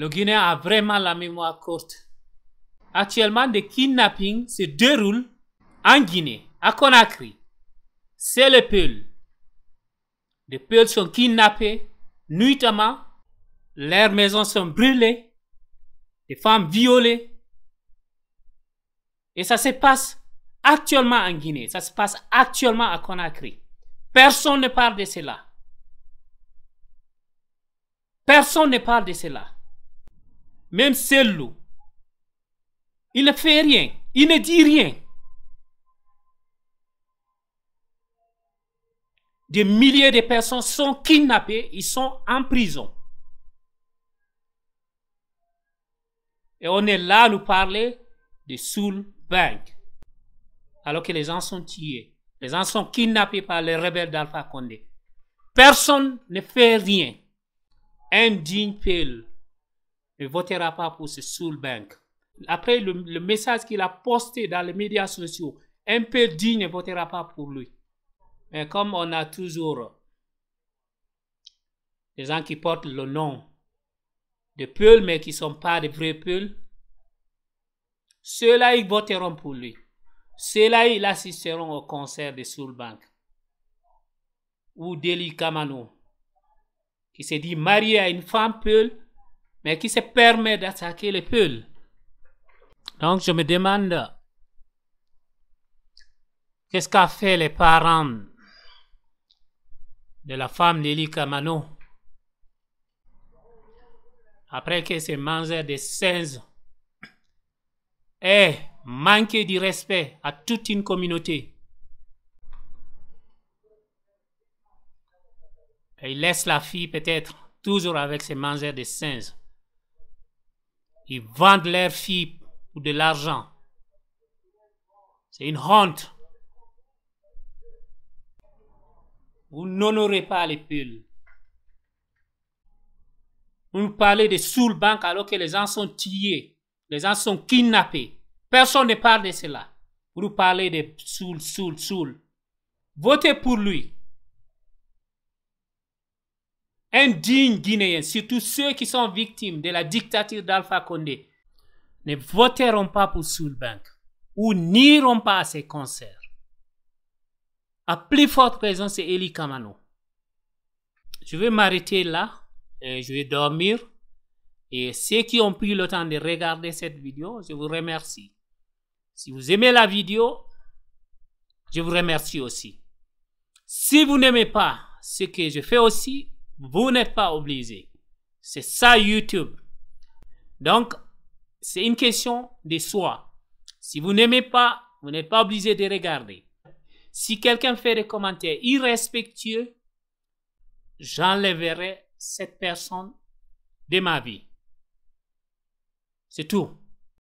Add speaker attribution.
Speaker 1: Le Guinéen a vraiment la mémoire courte. Actuellement, des kidnappings se déroulent en Guinée, à Conakry. C'est les peuple. Les Peuls sont kidnappés nuitamment. Leurs maisons sont brûlées. Des femmes violées. Et ça se passe actuellement en Guinée. Ça se passe actuellement à Conakry. Personne ne parle de cela. Personne ne parle de cela même celui-là, il ne fait rien, il ne dit rien. Des milliers de personnes sont kidnappées, ils sont en prison. Et on est là à nous parler de Soul Bank. Alors que les gens sont tués. Les gens sont kidnappés par les rebelles d'Alpha Condé. Personne ne fait rien. Indigne ne votera pas pour ce Soul Bank. Après le, message qu'il a posté dans les médias sociaux, un peu digne ne votera pas pour lui. Mais comme on a toujours des gens qui portent le nom de Peul, mais qui ne sont pas des vrais peuls, ceux-là, ils voteront pour lui. Ceux-là, ils assisteront au concert de Soul Bank ou d'Eli Kamano, qui s'est dit marié à une femme peul mais qui se permet d'attaquer les peules. Donc je me demande, qu'est-ce qu'a fait les parents de la femme d'Eli Kamano après que s'est mangeurs de 16 aient manqué du respect à toute une communauté. Et laisse la fille peut-être toujours avec ses mangeurs de singes. Ils vendent leurs filles pour de l'argent. C'est une honte. Vous n'honorez pas les pulls. Vous nous parlez de soul bank alors que les gens sont tués, les gens sont kidnappés. Personne ne parle de cela. Vous nous parlez de soul, soul, soul. Votez pour lui indignes guinéens, surtout ceux qui sont victimes de la dictature d'Alpha Condé, ne voteront pas pour Soulbank ou n'iront pas à ses concerts. À plus forte présence, c'est Eli Kamano. Je vais m'arrêter là et je vais dormir. Et ceux qui ont pris le temps de regarder cette vidéo, je vous remercie. Si vous aimez la vidéo, je vous remercie aussi. Si vous n'aimez pas ce que je fais aussi, vous n'êtes pas obligé. C'est ça YouTube. Donc, c'est une question de soi. Si vous n'aimez pas, vous n'êtes pas obligé de regarder. Si quelqu'un fait des commentaires irrespectueux, j'enlèverai cette personne de ma vie. C'est tout.